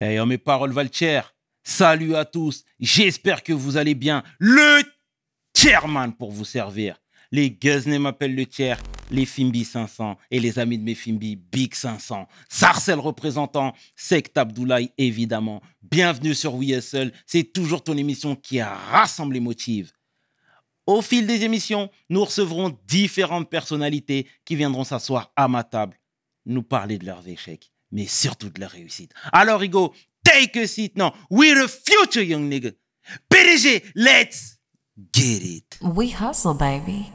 Eh, et en mes paroles Valtier. Salut à tous. J'espère que vous allez bien. Le chairman pour vous servir. Les Guzney m'appellent le tiers, les Fimbi 500 et les amis de mes Fimbi, Big 500. Sarcel représentant, Sect Abdoulaye évidemment. Bienvenue sur WeSL, c'est toujours ton émission qui rassemble les motifs. Au fil des émissions, nous recevrons différentes personnalités qui viendront s'asseoir à ma table, nous parler de leurs échecs mais surtout de la réussite. Alors, Hugo, take a seat now. We're the future, young nigga. PDG, let's get it. We hustle, baby.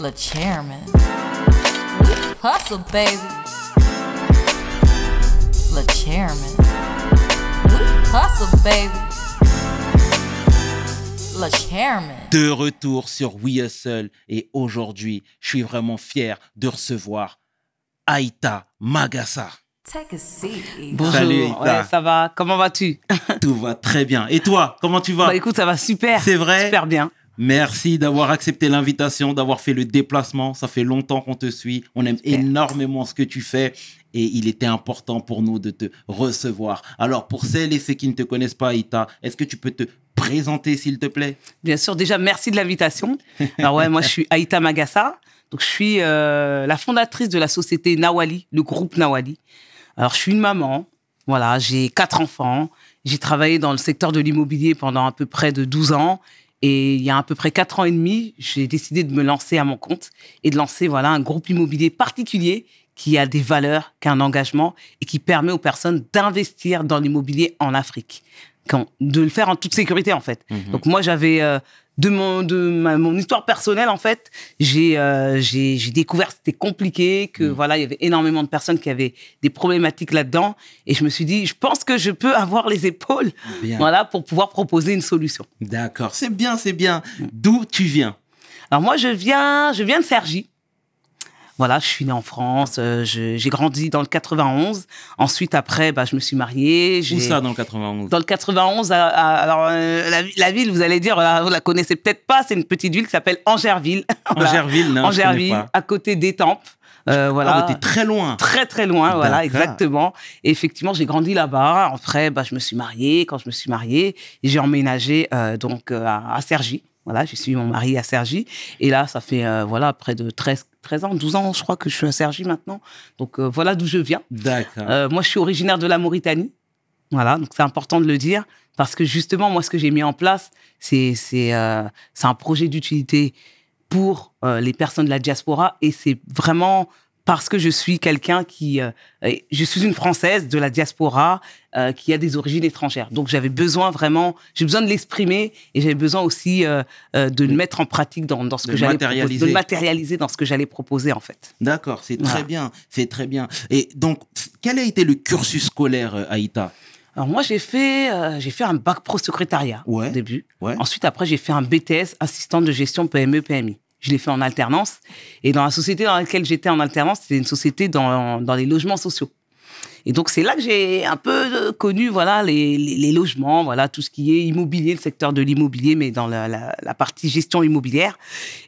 Le chairman. hustle, baby. Le chairman. We hustle, baby. De retour sur We Hustle et aujourd'hui, je suis vraiment fier de recevoir Aïta Magasa. Bonjour, ça va Comment vas-tu Tout va très bien. Et toi, comment tu vas bah, Écoute, ça va super. C'est vrai Super bien. Merci d'avoir accepté l'invitation, d'avoir fait le déplacement. Ça fait longtemps qu'on te suit. On aime énormément ce que tu fais et il était important pour nous de te recevoir. Alors, pour celles et ceux qui ne te connaissent pas, Aïta, est-ce que tu peux te présenter, s'il te plaît Bien sûr. Déjà, merci de l'invitation. Alors ouais, moi, je suis Aïta Magassa. Donc, je suis euh, la fondatrice de la société Nawali, le groupe Nawali. Alors, je suis une maman. Voilà, j'ai quatre enfants. J'ai travaillé dans le secteur de l'immobilier pendant à peu près de 12 ans. Et il y a à peu près quatre ans et demi, j'ai décidé de me lancer à mon compte et de lancer voilà un groupe immobilier particulier qui a des valeurs, qui a un engagement et qui permet aux personnes d'investir dans l'immobilier en Afrique de le faire en toute sécurité, en fait. Mhm. Donc, moi, j'avais. Euh, de mon, histoire personnelle, en fait, euh, j'ai j'ai découvert que c'était compliqué, que mhm. voilà, il y avait énormément de personnes qui avaient des problématiques là-dedans. Et je me suis dit, je pense que je peux avoir les épaules voilà, pour pouvoir proposer une solution. D'accord, c'est bien, c'est bien. D'où tu viens Alors moi, je viens, je viens de Sergi. Voilà, je suis née en France, euh, j'ai grandi dans le 91. Ensuite, après, bah, je me suis mariée. Où ça, dans le 91 Dans le 91, alors euh, la, ville, vous allez dire, vous vous la connaissez peut-être pas, c'est une petite ville qui s'appelle Angerville. Angerville, non, Angerville, à côté d'Étampes. Euh, ah, voilà. Ah, très loin. Très très loin, voilà, exactement. effectivement, j'ai grandi là-bas. Après, bah, je me suis mariée. Quand je me suis mariée, j'ai emménagé euh, donc à Sergy. Voilà, je suis mon mari à Sergi. Et là, ça fait euh, voilà près de 13, 13 ans, 12 ans, je crois que je suis à Sergi maintenant. Donc euh, voilà d'où je viens. D'accord. Euh, moi, je suis originaire de la Mauritanie. Voilà, donc c'est important de le dire parce que justement, moi, ce que j'ai mis en place, c'est c'est un projet d'utilité pour les personnes de la diaspora et c'est vraiment parce que je suis quelqu'un qui, euh, je suis une Française de la diaspora euh, qui a des origines étrangères. Donc j'avais besoin vraiment, j'ai besoin de l'exprimer et j'avais besoin aussi euh, de le mettre en pratique dans, dans ce que j'allais proposer, de le matérialiser dans ce que j'allais proposer en fait. D'accord, c'est très bien, c'est très bien. Et donc, quel a été le cursus scolaire, Aïta alors moi, j'ai fait, j'ai fait un bac pro secrétariat au début. Ouais. Ensuite, après, j'ai fait un BTS assistante de gestion PME-PMI je l'ai fait en alternance. Et dans la société dans laquelle j'étais en alternance, c'était une société dans, dans les logements sociaux. Et donc, c'est là que j'ai un peu euh, connu voilà, les, les, les, logements, voilà, tout ce qui est immobilier, le secteur de l'immobilier, mais dans la, la, la, partie gestion immobilière.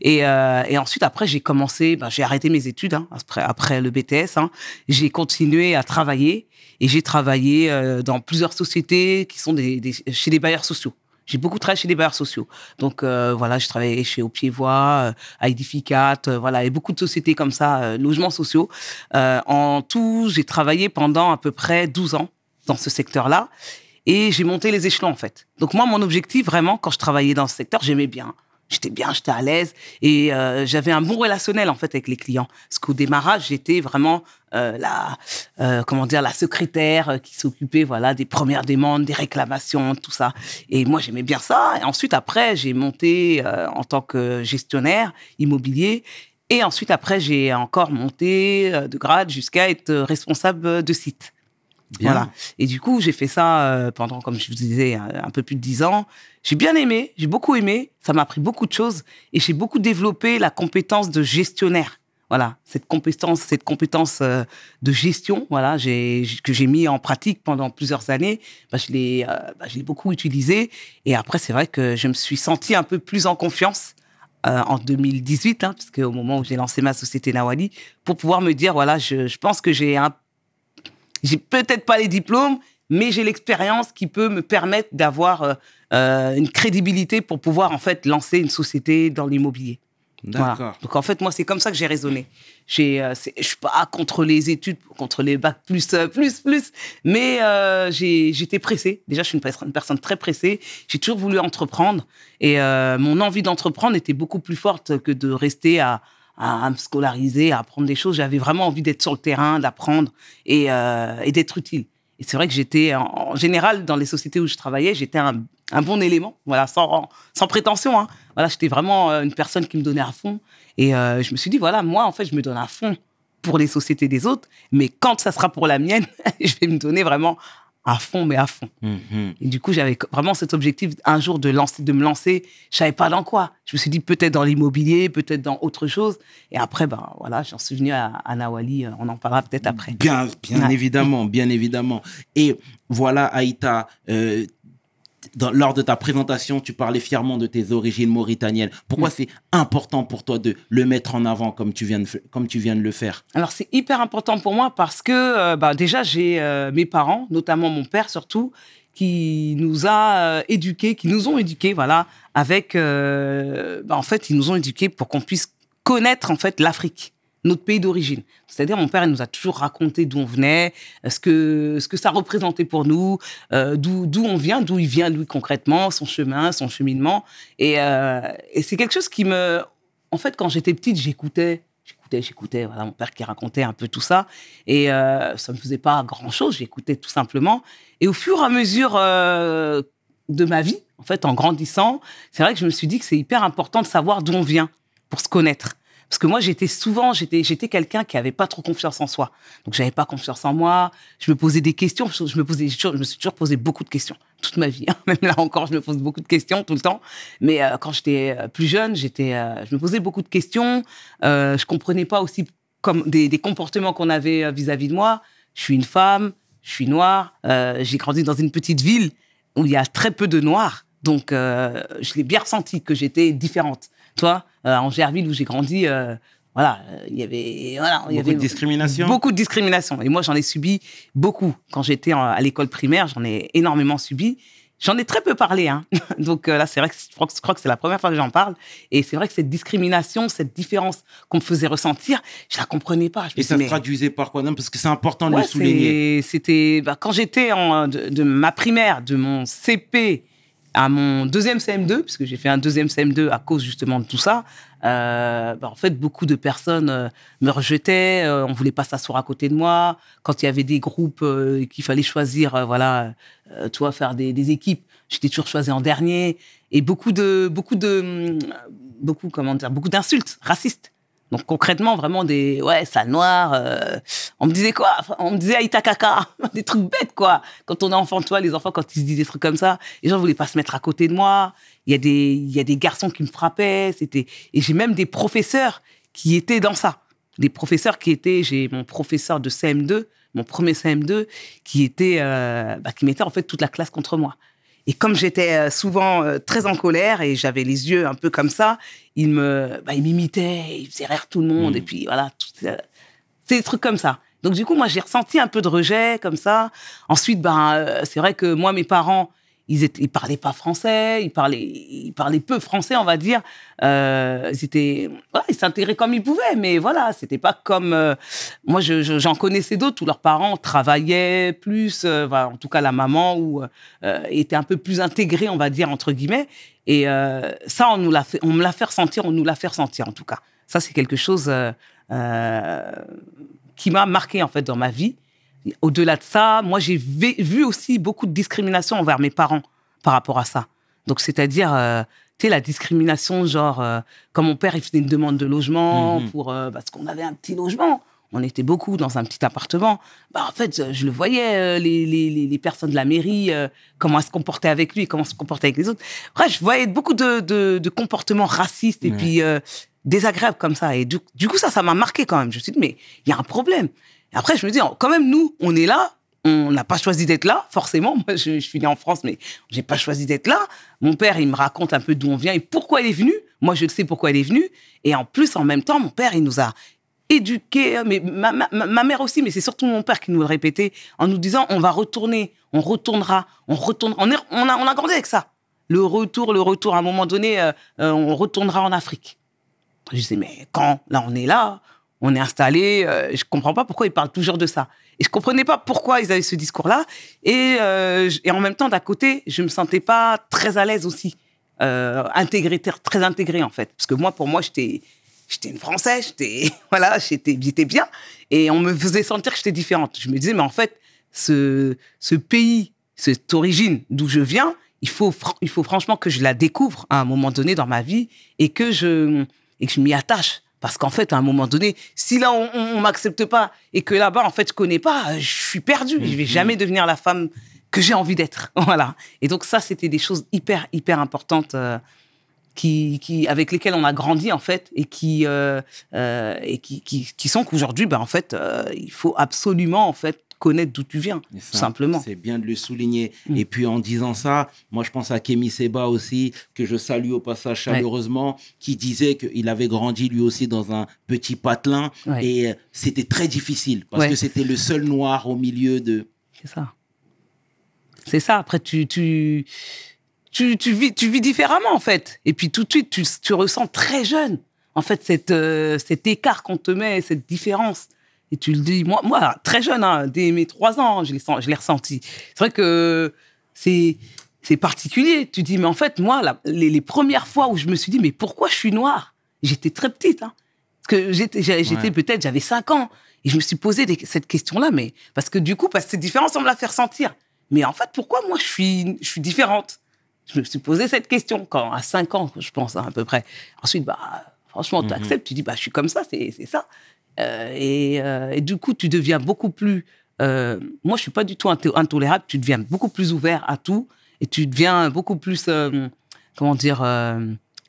Et, euh, et ensuite, après, j'ai commencé, ben, j'ai arrêté mes études hein, après, après, le BTS. Hein, j'ai continué à travailler et j'ai travaillé euh, dans plusieurs sociétés qui sont des, des, chez des bailleurs sociaux. J'ai beaucoup travaillé chez les bailleurs sociaux. Donc euh, voilà, je travaillais chez Au Pied Voix, voilà, et beaucoup de sociétés comme ça, euh, logements sociaux. Euh, en tout, j'ai travaillé pendant à peu près 12 ans dans ce secteur-là. Et j'ai monté les échelons, en fait. Donc moi, mon objectif, vraiment, quand je travaillais dans ce secteur, j'aimais bien. J'étais bien, j'étais à l'aise et euh, j'avais un bon relationnel en fait avec les clients. Parce qu'au démarrage, j'étais vraiment euh, la euh, comment dire la secrétaire qui s'occupait voilà des premières demandes, des réclamations, tout ça. Et moi j'aimais bien ça. Et ensuite après, j'ai monté en tant que gestionnaire immobilier et ensuite, après, j'ai encore monté de grade jusqu'à être responsable de site. Voilà. Et du coup, j'ai fait ça euh, pendant, comme je vous disais, un peu plus de dix ans. J'ai bien aimé, j'ai beaucoup aimé. Ça m'a appris beaucoup de choses et j'ai beaucoup développé la compétence de gestionnaire. Voilà, cette compétence, cette compétence euh, de gestion, voilà, que j'ai mis en pratique pendant plusieurs années, bah, je l'ai, euh, bah, je beaucoup utilisé. Et après, c'est vrai que je me suis sentie un peu plus en confiance en 2018, hein, parce moment où j'ai lancé ma société Nawali, pour pouvoir me dire, voilà, je, je pense que j'ai un j'ai peut-être pas les diplômes, mais j'ai l'expérience qui peut me permettre d'avoir euh, euh, une crédibilité pour pouvoir en fait lancer une société dans l'immobilier. D'accord. Donc en fait, moi, c'est comme ça que j'ai raisonné. J'ai, ne euh, je suis pas contre les études, contre les bacs plus, plus, plus, mais j'étais pressée. Déjà, je suis une personne très pressée. J'ai toujours voulu entreprendre et mon envie d'entreprendre était beaucoup plus forte que de rester à, à, me scolariser, à apprendre des choses. J'avais vraiment envie d'être sur le terrain, d'apprendre et, euh, d'être utile. Et c'est vrai que j'étais, en, général, dans les sociétés où je travaillais, j'étais un, bon élément, voilà, sans, sans prétention. Hein. Voilà, j'étais vraiment euh, une personne qui me donnait à fond. Et euh, je me suis dit, voilà, moi, en fait, je me donne à fond pour les sociétés des autres, mais quand ça sera pour la mienne, je vais me donner vraiment à fond, mais à fond. Mm-hmm. Et du coup, j'avais vraiment cet objectif un jour de, lancer, de me lancer. Je savais pas dans quoi. Je me suis dit peut-être dans l'immobilier, peut-être dans autre chose. Et après, ben voilà, j'en suis venu à, Nawali. Euh, on en parlera peut-être après. Bien, bien évidemment, bien évidemment. Et voilà, Aïta, euh, lors de ta présentation, tu parlais fièrement de tes origines mauritaniennes. Pourquoi c'est important pour toi de le mettre en avant comme tu viens de, le faire Alors c'est hyper important pour moi parce que euh, bah, déjà j'ai euh, mes parents, notamment mon père surtout, qui nous a euh, qui nous ont éduqués, voilà, avec, bah, en fait, ils nous ont éduqués pour qu'on puisse connaître en fait l'Afrique notre pays d'origine. C'est-à-dire, mon père, il nous a toujours raconté d'où on venait, euh, ce que, ce que ça représentait pour nous, euh, d'où on vient, d'où il vient, lui, concrètement, son chemin, son cheminement. Euh, et, c'est quelque chose qui me... En fait, quand j'étais petite, j'écoutais, j'écoutais, j'écoutais, voilà, mon père qui racontait un peu tout ça. Et euh, ça ne me faisait pas grand-chose, j'écoutais tout simplement. Et au fur et à mesure de ma vie, en fait, en grandissant, c'est vrai que je me suis dit que c'est hyper important de savoir d'où on vient pour se connaître. Parce que moi, j'étais souvent, j'étais, j'étais quelqu'un qui avait pas trop confiance en soi. Donc, j'avais pas confiance en moi. Je me posais des questions. Je me posais, je me suis toujours posé beaucoup de questions toute ma vie. Hein. Même là encore, je me pose beaucoup de questions tout le temps. Mais euh, quand j'étais euh, plus jeune, j'étais, euh, je me posais beaucoup de questions. Euh, je comprenais pas aussi comme des, comportements qu'on avait vis-à-vis de moi. Je suis une femme. Je suis noire. j'ai grandi dans une petite ville où il y a très peu de noirs. Donc, je l'ai bien ressenti que j'étais différente. Toi, en euh, Angerville où j'ai grandi, euh, voilà, il y avait, voilà, beaucoup y avait de discrimination. Beaucoup de discrimination. Et moi, j'en ai subi beaucoup. Quand j'étais à l'école primaire, j'en ai énormément subi. J'en ai très peu parlé, hein. donc euh, là, c'est vrai que je crois, que c'est la première fois que j'en parle. Et c'est vrai que cette discrimination, cette différence qu'on me faisait ressentir, je la comprenais pas. et ça me se traduisait par quoi non Parce que c'est important de le souligner. C'était bah, quand j'étais de, de, ma primaire, de mon CP à mon deuxième CM2, puisque j'ai fait un deuxième CM2 à cause justement de tout ça, euh, bah, en fait, beaucoup de personnes euh, me rejetaient, euh, on voulait pas s'asseoir à côté de moi. Quand il y avait des groupes euh, qu'il fallait choisir, voilà, toi, faire des, des équipes, j'étais toujours choisie en dernier. Et beaucoup de, beaucoup de, hum, beaucoup, comment dire, beaucoup d'insultes racistes donc concrètement, vraiment des ouais, sale noir. Euh, on me disait quoi On me disait Aïta kaka ». des trucs bêtes quoi. Quand on est enfant, toi, les enfants quand ils se disent des trucs comme ça, les gens voulaient pas se mettre à côté de moi. Il y a des il y des garçons qui me frappaient. C'était et j'ai même des professeurs qui étaient dans ça. Des professeurs qui étaient, j'ai mon professeur de CM2, mon premier CM2, qui était euh, bah, qui mettait en fait toute la classe contre moi. Et comme j'étais euh, souvent euh, très en colère et j'avais les yeux un peu comme ça, il me, bah, il m'imitait, il faisait rire tout le monde. Mm. Et puis voilà, euh, c'est des trucs comme ça. Donc du coup, moi, j'ai ressenti un peu de rejet comme ça. Ensuite, ben, c'est vrai que moi, mes parents, ils, étaient, parlaient pas français, ils parlaient, peu français, on va dire. Euh, ils étaient, s'intégraient comme ils pouvaient, mais voilà, c'était pas comme euh, moi. j'en connaissais d'autres où leurs parents travaillaient plus, euh, en tout cas la maman ou euh, était un peu plus intégrée, on va dire entre guillemets. Et ça, on nous l'a fait, on me l'a fait ressentir, on nous l'a fait ressentir en tout cas. Ça, c'est quelque chose qui m'a marqué en fait dans ma vie au-delà de ça, moi, j'ai vu aussi beaucoup de discrimination envers mes parents par rapport à ça. Donc, c'est-à-dire, euh, tu sais, la discrimination, genre, euh, quand mon père, il faisait une demande de logement mhm. pour, euh, parce qu'on avait un petit logement. On était beaucoup dans un petit appartement. Bah, en fait, je, le voyais, les, personnes de la mairie, comment elles se comportaient avec lui, comment elles se comportaient avec les autres. Bref, je voyais beaucoup de, comportements racistes et puis désagréables comme ça. Et du, coup, ça, ça m'a marqué quand même. Je me suis dit, mais il y a un problème. Après, je me dis, quand même, nous, on est là, on n'a pas choisi d'être là, forcément. Moi, je, suis né en France, mais j'ai pas choisi d'être là. Mon père, il me raconte un peu d'où on vient et pourquoi il est venu. Moi, je sais pourquoi il est venu. Et en plus, en même temps, mon père, il nous a éduqués, euh, mais ma, ma, ma mère aussi, mais c'est surtout mon père qui nous le répétait en nous disant on va retourner, on retournera, on retournera. On, a, on a grandi avec ça. Le retour, le retour. À un moment donné, euh, euh, on retournera en Afrique. Je disais, mais quand Là, on est là, on est installé. je euh, je comprends pas pourquoi ils parlent toujours de ça. Et je comprenais pas pourquoi ils avaient ce discours-là. Et, euh, et, en même temps, d'à côté, je me sentais pas très à l'aise aussi, euh, très intégré en fait, parce que moi, pour moi, j'étais J'étais une Française, j'étais voilà, j'étais bien, et on me faisait sentir que j'étais différente. Je me disais, mais en fait, ce, ce pays, cette origine d'où je viens, il faut, il faut franchement que je la découvre à un moment donné dans ma vie et que je, et que je m'y attache. Parce qu'en fait, à un moment donné, si là, on, ne m'accepte pas et que là-bas, en fait, je connais pas, euh, je suis perdu. Je vais mhm. jamais devenir la femme que j'ai envie d'être. Voilà. Et donc, ça, c'était des choses hyper, hyper importantes. Euh, qui, avec lesquelles on a grandi en fait et qui euh, et sont qu'aujourd'hui ben en fait il faut absolument en fait connaître d'où tu viens, simplement. C'est bien de le souligner. Mm. Et puis en disant ça, moi je pense à Kémy Seba aussi, que je salue au passage chaleureusement, qui disait qu'il avait grandi lui aussi dans un petit patelin. Et euh, c'était très difficile, parce que c'était le seul noir au milieu de... C'est ça. C'est ça, après tu... tu... vis, tu vis différemment en fait. Et puis tout de suite, tu, tu ressens très jeune en fait cette, euh, cet écart qu'on te met, cette différence. Et tu le dis, moi, moi très jeune, hein, dès mes trois ans, je l'ai ressenti. C'est vrai que c'est c'est particulier. Tu dis, mais en fait, moi, la, les, premières fois où je me suis dit, mais pourquoi je suis noire J'étais très petite. Hein. parce que j'étais j'étais peut-être, j'avais cinq ans. Et je me suis posé cette question-là, mais parce que du coup, parce que cette différence, on me la fait ressentir. Mais en fait, pourquoi moi, je suis, je suis différente Je me suis posé cette question quand, à cinq ans, je pense, hein, à peu près. Ensuite, bah, franchement, tu mm-hmm. acceptes, tu dis, bah, je suis comme ça, c'est ça. Euh, euh, et, du coup, tu deviens beaucoup plus. Euh, moi, je suis pas du tout intolérable. Tu deviens beaucoup plus ouvert à tout et tu deviens beaucoup plus. comment dire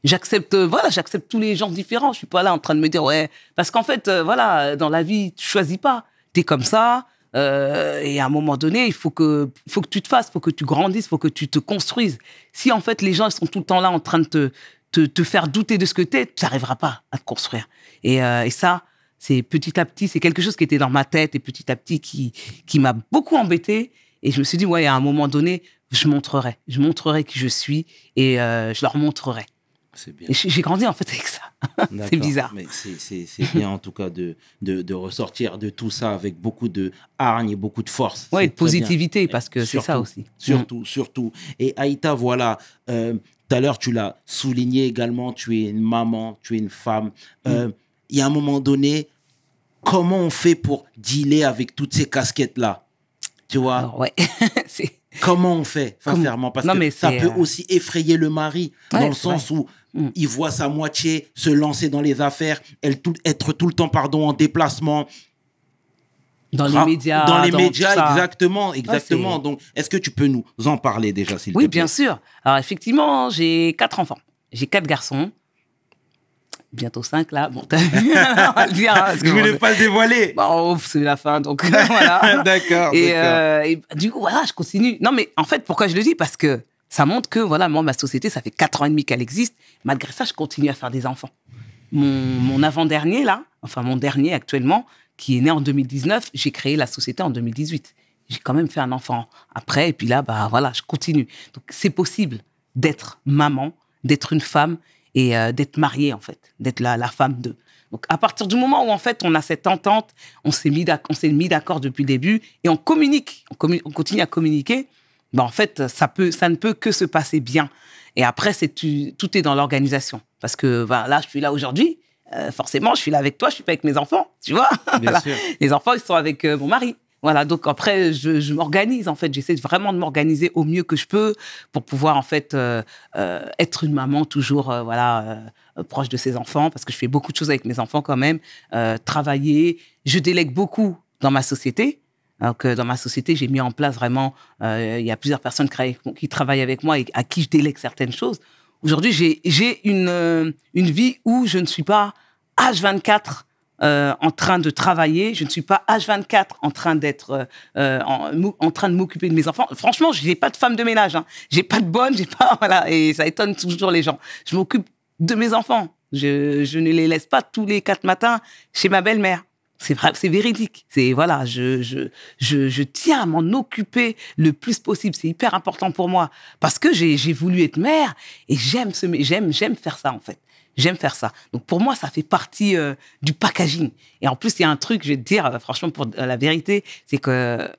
j'accepte voilà j'accepte tous les gens différents je suis pas là en train de me dire ouais parce qu'en fait voilà dans la vie tu choisis pas tu es comme ça et à un moment donné il faut que faut que tu te fasses faut que tu grandisses faut que tu te construises si en fait les gens sont tout le temps là en train de te te, faire douter de ce que tu es tu n'arriveras pas à te construire et ça c'est petit à petit, c'est quelque chose qui était dans ma tête et petit à petit qui, qui m'a beaucoup embêté. Et je me suis dit, ouais, à un moment donné, je montrerai. Je montrerai qui je suis et euh, je leur montrerai. C'est bien. J'ai grandi en fait avec ça. c'est bizarre. Mais c'est bien en tout cas de, de, ressortir de tout ça avec beaucoup de hargne et beaucoup de force. Oui, de positivité parce que c'est ça aussi. Surtout, surtout. Et Aïta, voilà. Euh, tout à l'heure, tu l'as souligné également, tu es une maman, tu es une femme. Euh, mm il y a un moment donné, comment on fait pour dealer avec toutes ces casquettes-là Tu vois ah, Comment on fait, sincèrement Parce que ça peut euh, aussi effrayer le mari, dans le sens où mm. il voit sa moitié se lancer dans les affaires, elle être tout le temps pardon, en déplacement. Dans les médias. Dans les médias, exactement, exactement. est... Donc, est-ce que tu peux nous en parler déjà, s'il te plaît Oui, bien sûr. Alors, effectivement, j'ai quatre enfants. J'ai quatre garçons bientôt 5 là. Bon, t'as vu hein, Je voulais pas le dévoiler. Bon, c'est la fin, donc voilà. d'accord. Euh, et, du coup, voilà, je continue. Non, mais en fait, pourquoi je le dis Parce que ça montre que, voilà, moi, ma société, ça fait 4 ans et demi qu'elle existe. Malgré ça, je continue à faire des enfants. Mon, mon avant-dernier, là, enfin, mon dernier actuellement, qui est né en 2019, j'ai créé la société en 2018. J'ai quand même fait un enfant après, et puis là, bah voilà, je continue. Donc, c'est possible d'être maman, d'être une femme et euh, d'être marié en fait, d'être la, la femme d'eux. Donc à partir du moment où en fait on a cette entente, on s'est mis d'accord depuis le début et on communique, on, on continue à communiquer, ben en fait ça peut ça ne peut que se passer bien. Et après c'est tout est dans l'organisation parce que ben, là je suis là aujourd'hui, euh, forcément je suis là avec toi, je suis pas avec mes enfants, tu vois. Bien sûr. Les enfants ils sont avec euh, mon mari. Voilà, donc après, je, m'organise en fait. J'essaie vraiment de m'organiser au mieux que je peux pour pouvoir en fait euh, euh, être une maman toujours euh, voilà proche de ses enfants parce que je fais beaucoup de choses avec mes enfants quand même. travailler, je délègue beaucoup dans ma société. Donc, dans ma société, j'ai mis en place vraiment, il y a plusieurs personnes qui travaillent avec moi et à qui je délègue certaines choses. Aujourd'hui, j'ai une, une vie où je ne suis pas H24 euh, en train de travailler, je ne suis pas H24 en train d'être euh, euh, en, train de m'occuper de mes enfants. Franchement, je n'ai pas de femme de ménage, hein. j'ai pas de bonne, j'ai pas voilà et ça étonne toujours les gens. Je m'occupe de mes enfants. Je, je ne les laisse pas tous les quatre matins chez ma belle-mère c'est vrai, c'est véridique. C'est voilà, je, je, je, je tiens à m'en occuper le plus possible. C'est hyper important pour moi parce que j'ai voulu être mère et j'aime ce, j'aime, j'aime faire ça en fait. J'aime faire ça. Donc pour moi, ça fait partie euh, du packaging. Et en plus, il y a un truc, je vais te dire, euh, franchement, pour euh, la vérité, c'est que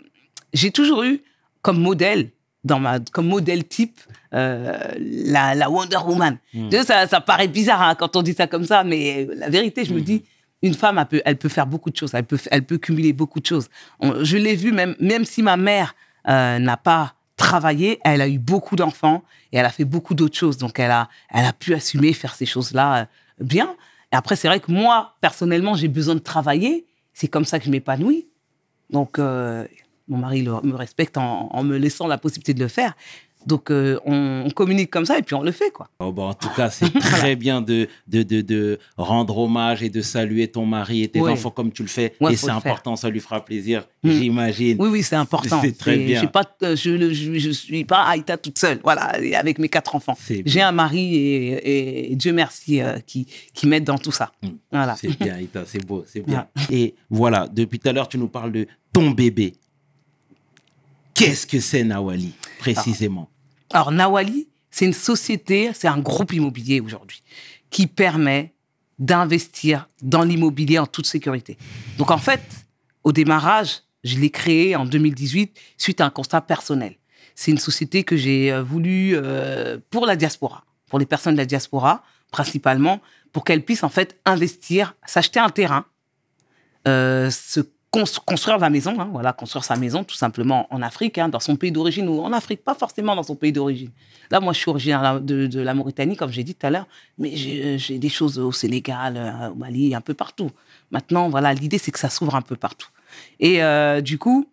j'ai toujours eu comme modèle, dans ma, comme modèle type, la, Wonder Woman. Hmm. ça, ça, paraît bizarre hein, quand on dit ça comme ça, mais la vérité, je me hmm. dis, une femme, elle peut, elle peut, faire beaucoup de choses, elle peut, elle peut cumuler beaucoup de choses. je l'ai vu, même, même si ma mère n'a pas travailler elle a eu beaucoup d'enfants et elle a fait beaucoup d'autres choses. Donc, elle a, elle a pu assumer faire ces choses-là euh, bien. Et après, c'est vrai que moi, personnellement, j'ai besoin de travailler. C'est comme ça que je m'épanouis. Donc, euh, mon mari me respecte en, me laissant la possibilité de le faire. Donc, euh, on, communique comme ça et puis on le fait, quoi. Oh, bah, en tout cas, c'est très bien de, de, rendre hommage et de saluer ton mari et tes enfants comme tu le fais. et c'est important, ça lui fera plaisir, hmm. j'imagine. Oui, oui, c'est important. C'est très bien. Euh, je ne suis pas Aïta toute seule, voilà, avec mes quatre enfants. J'ai un mari et, Dieu merci euh, qui, qui m'aide dans tout ça. Hmm. Voilà. C'est bien, Aïta, c'est beau, c'est bien. Et voilà, depuis tout à l'heure, tu nous parles de ton bébé. Qu'est-ce que c'est Nawali, ah. précisément alors, Nawali, c'est une société, c'est un groupe immobilier aujourd'hui qui permet d'investir dans l'immobilier en toute sécurité. Donc, en fait, au démarrage, je l'ai créé en 2018 suite à un constat personnel. C'est une société que j'ai euh, voulu euh, pour la diaspora, pour les personnes de la diaspora principalement, pour qu'elles puissent en fait investir, s'acheter un terrain, euh, se construire la maison, hein, voilà, construire sa maison tout simplement en Afrique, hein, dans son pays d'origine ou en Afrique, pas forcément dans son pays d'origine. Là, moi, je suis originaire de, la Mauritanie, comme j'ai dit tout à l'heure, mais j'ai des choses au Sénégal, euh, au Mali, un peu partout. Maintenant, voilà, l'idée, c'est que ça s'ouvre un peu partout. Et euh, du coup,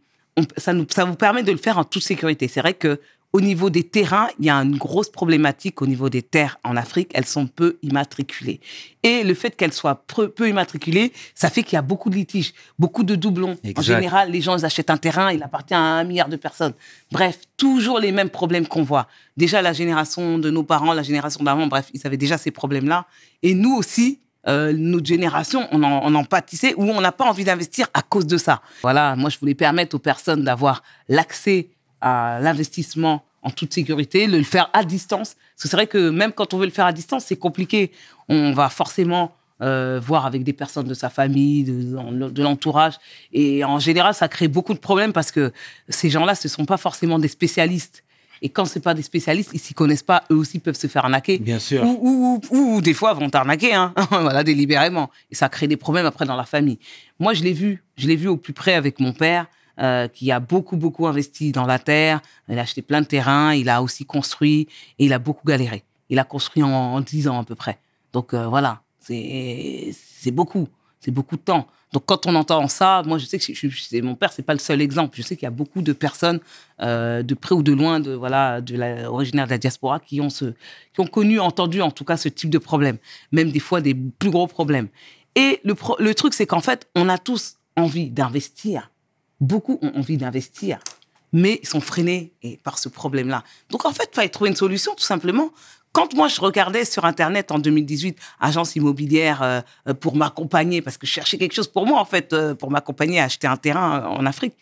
ça, ça vous permet de le faire en toute sécurité. C'est vrai que au niveau des terrains, il y a une grosse problématique au niveau des terres en Afrique. Elles sont peu immatriculées. Et le fait qu'elles soient peu immatriculées, ça fait qu'il y a beaucoup de litiges, beaucoup de doublons. En général, les gens achètent un terrain, il appartient à un milliard de personnes. Bref, toujours les mêmes problèmes qu'on voit. Déjà, la génération de nos parents, la génération d'avant, bref, ils avaient déjà ces problèmes-là. Et nous aussi, euh, notre génération, on en, on en pâtissait ou on n'a pas envie d'investir à cause de ça. Voilà, moi je voulais permettre aux personnes d'avoir l'accès à l'investissement en toute sécurité, le faire à distance. Parce que c'est vrai que même quand on veut le faire à distance, c'est compliqué. On va forcément euh, voir avec des personnes de sa famille, de, l'entourage. Et en général, ça crée beaucoup de problèmes parce que ces gens-là, ce ne sont pas forcément des spécialistes. Et quand ce pas des spécialistes, ils s'y connaissent pas, eux aussi peuvent se faire arnaquer. Bien sûr. Ou, des fois vont arnaquer, hein. voilà, délibérément. Et ça crée des problèmes après dans la famille. Moi, je l'ai vu, je l'ai vu au plus près avec mon père. Euh, qui a beaucoup, beaucoup investi dans la terre. Il a acheté plein de terrains, il a aussi construit et il a beaucoup galéré. Il a construit en, dix 10 ans à peu près. Donc euh, voilà, c'est beaucoup, c'est beaucoup de temps. Donc quand on entend ça, moi je sais que mon père, n'est pas le seul exemple. Je sais qu'il y a beaucoup de personnes euh, de près ou de loin, de voilà, de la, originaire de la diaspora, qui ont ce, qui ont connu, entendu en tout cas ce type de problème, même des fois des plus gros problèmes. Et le, le truc, c'est qu'en fait, on a tous envie d'investir beaucoup ont envie d'investir, mais ils sont freinés par ce problème-là. Donc en fait, il fallait trouver une solution tout simplement. Quand moi je regardais sur internet en 2018 agence immobilière euh, euh, pour m'accompagner parce que je cherchais quelque chose pour moi en fait euh, pour m'accompagner à acheter un terrain en Afrique,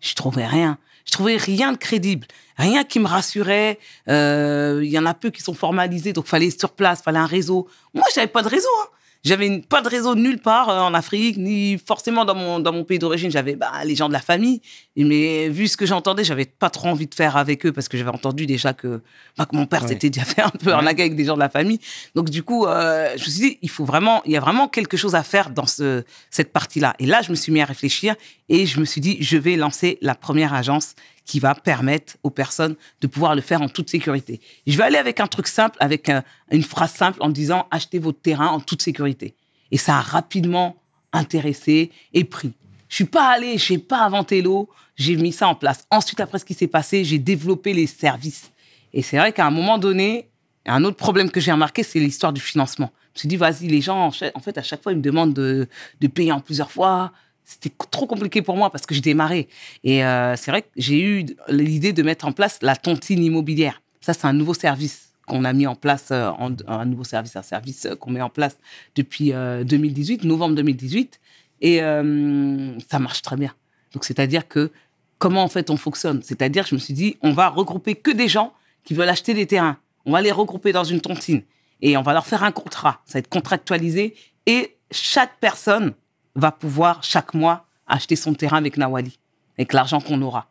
je trouvais rien. Je trouvais rien de crédible, rien qui me rassurait. Il y en a peu qui sont formalisés, donc fallait sur place, fallait un réseau. Moi, j'avais pas de réseau. Hein. J'avais pas de réseau nulle part euh, en Afrique, ni forcément dans mon, dans mon pays d'origine. J'avais bah, les gens de la famille. Mais vu ce que j'entendais, j'avais pas trop envie de faire avec eux parce que j'avais entendu déjà que, bah, que mon père s'était déjà fait un peu en arnaquer avec des gens de la famille. Donc, du coup, euh, je me suis dit, il faut vraiment, il y a vraiment quelque chose à faire dans ce, cette partie-là. Et là, je me suis mis à réfléchir et je me suis dit, je vais lancer la première agence qui va permettre aux personnes de pouvoir le faire en toute sécurité. Je vais aller avec un truc simple, avec euh, une phrase simple en disant achetez votre terrain en toute sécurité. Et ça a rapidement intéressé et pris. Je suis pas allé, j'ai pas inventé l'eau, j'ai mis ça en place. Ensuite, après ce qui s'est passé, j'ai développé les services. Et c'est vrai qu'à un moment donné, un autre problème que j'ai remarqué, c'est l'histoire du financement. Je me suis dit, vas-y, les gens, en fait, à chaque fois, ils me demandent de, de payer en plusieurs fois c'était trop compliqué pour moi parce que j'ai démarré. Et euh, c'est vrai que j'ai eu l'idée de mettre en place la tontine immobilière. Ça, c'est un nouveau service qu'on a mis en place, euh, un nouveau service, un service euh, qu'on met en place depuis 2018, novembre 2018. Et ça marche très bien. Donc, c'est-à-dire que comment en fait on fonctionne C'est-à-dire, je me suis dit, on va regrouper que des gens qui veulent acheter des terrains. On va les regrouper dans une tontine et on va leur faire un contrat. Ça va être contractualisé et chaque personne va pouvoir chaque mois acheter son terrain avec Nawali, avec l'argent qu'on aura.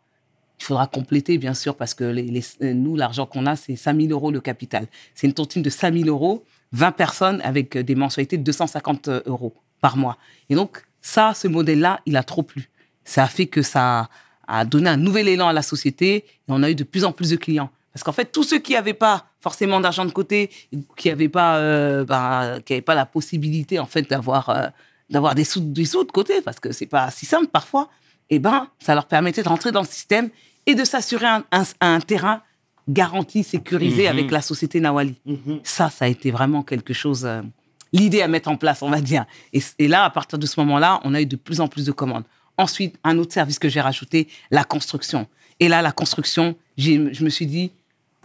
Il faudra compléter, bien sûr, parce que nous, l'argent qu'on a, c'est 5 000 euros le capital. C'est une tontine de 5 000 euros, 20 personnes avec des mensualités de 250 euros par mois. Et donc, ça, ce modèle-là, il a trop plu. Ça a fait que ça a donné un nouvel élan à la société et on a eu de plus en plus de clients. Parce qu'en fait, tous ceux qui n'avaient pas forcément d'argent de côté, qui n'avaient pas, euh, bah, pas la possibilité en fait d'avoir euh, d'avoir des sous, des sous de côté, parce que c'est pas si simple parfois, eh ben, ça leur permettait de rentrer dans le système et de s'assurer un, terrain garanti, sécurisé mhm. avec la société Nawali. Mhm. Ça, ça a été vraiment quelque chose, euh, l'idée à mettre en place, on va dire. Et, là, à partir de ce moment-là, on a eu de plus en plus de commandes. Ensuite, un autre service que j'ai rajouté, la construction. Et là, la construction, je me suis dit,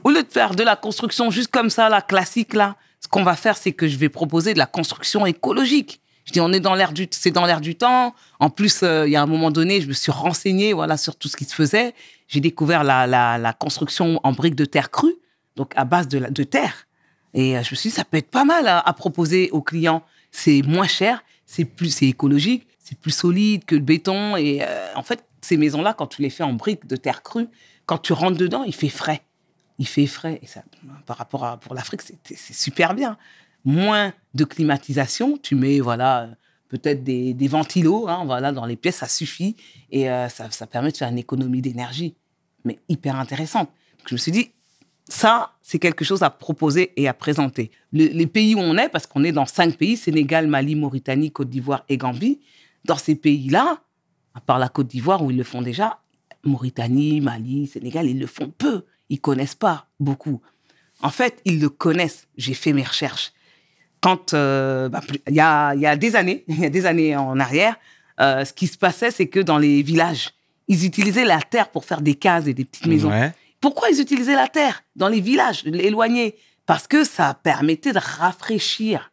au lieu de faire de la construction juste comme ça, la classique, là, ce qu'on va faire, c'est que je vais proposer de la construction écologique. Je dis, on est dans l'air du, c'est dans l'air du temps. En plus, euh, il y a un moment donné, je me suis renseignée, voilà, sur tout ce qui se faisait. J'ai découvert la, construction en briques de terre crue, donc à base de, de terre. Et euh, je me suis dit, ça peut être pas mal hein, à, proposer aux clients. C'est moins cher, c'est plus, c'est écologique, c'est plus solide que le béton. Et euh, en fait, ces maisons-là, quand tu les fais en briques de terre crue, quand tu rentres dedans, il fait frais. Il fait frais. Et ça, par rapport à pour l'Afrique, c'est super bien moins de climatisation. Tu mets, voilà, peut-être des, ventilos, hein, voilà, dans les pièces, ça suffit. Et euh, ça, permet de faire une économie d'énergie, mais hyper intéressante. je me suis dit, ça, c'est quelque chose à proposer et à présenter. les pays où on est, parce qu'on est dans cinq pays, Sénégal, Mali, Mauritanie, Côte d'Ivoire et Gambie, dans ces pays-là, à part la Côte d'Ivoire où ils le font déjà, Mauritanie, Mali, Sénégal, ils le font peu. Ils connaissent pas beaucoup. En fait, ils le connaissent. J'ai fait mes recherches quand euh, bah, il, y a, des années, il y a des années en arrière, euh, ce qui se passait, c'est que dans les villages, ils utilisaient la terre pour faire des cases et des petites maisons. Pourquoi ils utilisaient la terre dans les villages éloignés Parce que ça permettait de rafraîchir.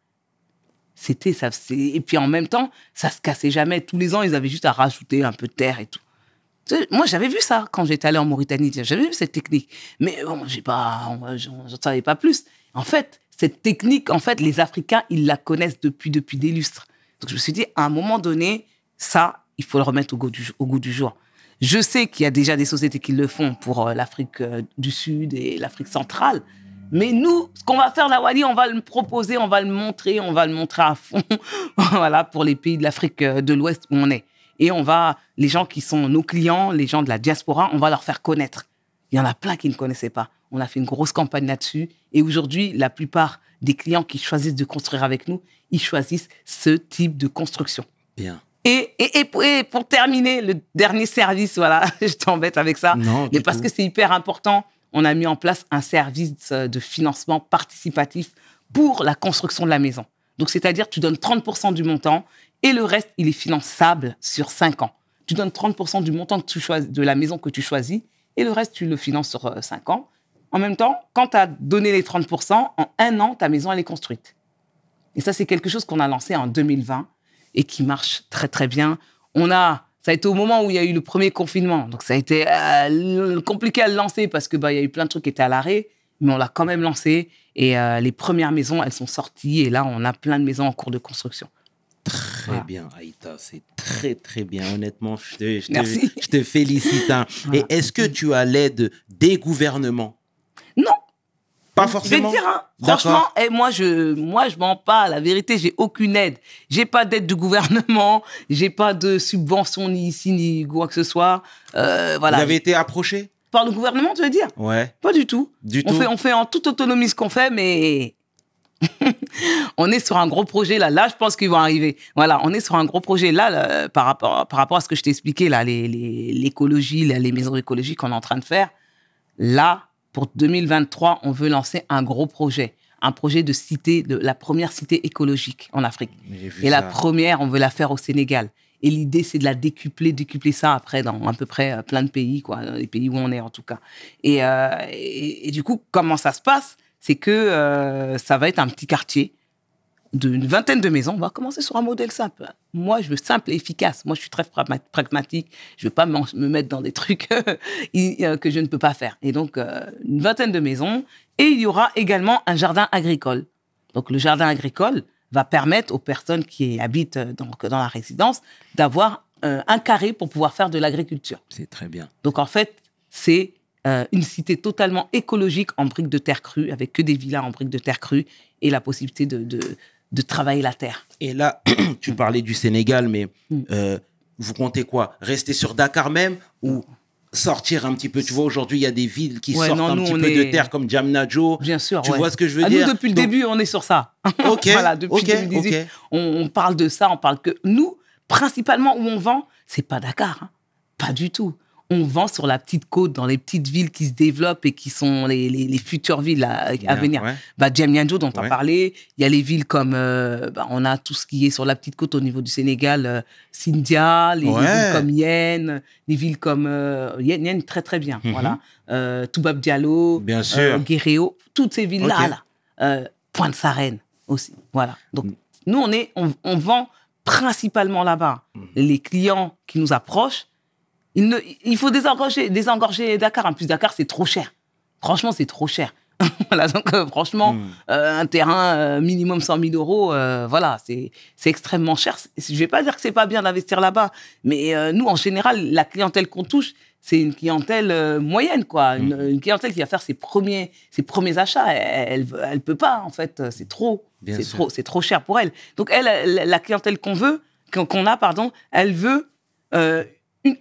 C'était ça. Et puis en même temps, ça se cassait jamais. Tous les ans, ils avaient juste à rajouter un peu de terre et tout. Moi, j'avais vu ça quand j'étais allé en Mauritanie. J'avais vu cette technique. Mais bon, j'ai pas, j'en savais pas plus. En fait, cette technique, en fait, les Africains, ils la connaissent depuis, depuis des lustres. Donc, je me suis dit, à un moment donné, ça, il faut le remettre au goût du, jour. Je sais qu'il y a déjà des sociétés qui le font pour euh, l'Afrique euh, du Sud et l'Afrique centrale. Mais nous, ce qu'on va faire, la Wali, on va le proposer, on va le montrer, on va le montrer à fond. voilà, pour les pays de l'Afrique euh, de l'Ouest où on est. Et on va, les gens qui sont nos clients, les gens de la diaspora, on va leur faire connaître. Il y en a plein qui ne connaissaient pas. On a fait une grosse campagne là-dessus. Et aujourd'hui, la plupart des clients qui choisissent de construire avec nous, ils choisissent ce type de construction. Bien. Et, pour, terminer, le dernier service, voilà, je t'embête avec ça. Non, mais parce que c'est hyper important, on a mis en place un service euh, de financement participatif pour la construction de la maison. Donc, c'est-à-dire, tu donnes 30% du montant et le reste, il est finançable sur 5 ans. Tu donnes 30% du montant de la maison que tu choisis et le reste, tu le finances sur 5 euh, ans. En même temps, quand tu as donné les 30%, en un an, ta maison, elle est construite. Et ça, c'est quelque chose qu'on a lancé en 2020 et qui marche très, très bien. On a, ça a été au moment où il y a eu le premier confinement. Donc, ça a été euh, compliqué à le lancer parce que, bah, il y a eu plein de trucs qui étaient à l'arrêt, mais on l'a quand même lancé. Et euh, les premières maisons, elles sont sorties. Et là, on a plein de maisons en cours de construction. Très bien, Aïta. C'est très, très bien. Honnêtement, je te, je te, félicite. Hein. Et est-ce que tu as l'aide des gouvernements non. Pas forcément. Je vais dire, hein, franchement, et eh, moi je, moi je mens pas. La vérité, j'ai aucune aide. J'ai pas d'aide du gouvernement. J'ai pas de subvention ni ici ni quoi que ce soit. Euh, voilà. Vous avez été approché par le gouvernement, tu veux dire Ouais. Pas du tout. Du on Fait, on fait en toute autonomie ce qu'on fait, mais on est sur un gros projet là. Là, je pense qu'ils vont arriver. Voilà, on est sur un gros projet là, par, rapport, par rapport à ce que je t'ai expliqué là, l'écologie, les, l'écologie, les, maisons écologiques qu'on est en train de faire. Là, pour 2023, on veut lancer un gros projet, un projet de cité, de la première cité écologique en Afrique. Et la première, on veut la faire au Sénégal. Et l'idée, c'est de la décupler, décupler ça après dans à peu près euh, plein de pays, quoi, dans les pays où on est en tout cas. Et, euh, du coup, comment ça se passe C'est que euh, ça va être un petit quartier d'une vingtaine de maisons, on va commencer sur un modèle simple. Moi, je veux simple et efficace. Moi, je suis très pragmatique. Je ne veux pas me mettre dans des trucs euh, que je ne peux pas faire. Et donc, euh, une vingtaine de maisons. Et il y aura également un jardin agricole. Donc, le jardin agricole va permettre aux personnes qui habitent donc, dans la résidence d'avoir euh, un carré pour pouvoir faire de l'agriculture. C'est très bien. Donc, en fait, c'est une cité totalement écologique en briques de terre crue, avec que des villas en briques de terre crue et la possibilité de de travailler la terre. Et là, tu parlais du Sénégal, mais mm. euh, vous comptez quoi Rester sur Dakar même ou sortir un petit peu. Tu vois, aujourd'hui, il y a des villes qui sortent un petit peu de terre, comme Jamnajo. Bien sûr. Tu vois ce que je veux ah, dire Nous, depuis le début, on est sur ça. OK. voilà, depuis On, parle de ça, on parle que nous, principalement où on vend, c'est pas Dakar. Hein. Pas du tout on vend sur la petite côte, dans les petites villes qui se développent et qui sont les, futures villes à, venir. Bah, dont on ouais. parlé, il y a les villes comme, euh, bah, on a tout ce qui est sur la petite côte au niveau du Sénégal, euh, Sindia, les, villes comme euh, Yen, les villes comme Yen, très très bien, mhm. voilà. Toubab Diallo, bien sûr. toutes ces villes-là, Pointe Sarène aussi, voilà. Donc, mm. nous, on, est, on, vend principalement là-bas. Mm. Les clients qui nous approchent, il, faut désengorger Dakar. En plus, Dakar, c'est trop cher. Franchement, c'est trop cher. donc euh, franchement, hmm. euh, un terrain euh, minimum 100 000 euros, voilà, c'est extrêmement cher. Je ne vais pas dire que c'est pas bien d'investir là-bas, mais nous, en général, la clientèle qu'on touche, c'est une clientèle moyenne, quoi. Hmm. Une, clientèle qui va faire ses premiers, ses premiers achats. Elle ne peut pas, en fait, c'est trop. C'est trop, trop cher pour elle. Donc, elle, la clientèle qu'on veut, qu'on a, pardon, elle veut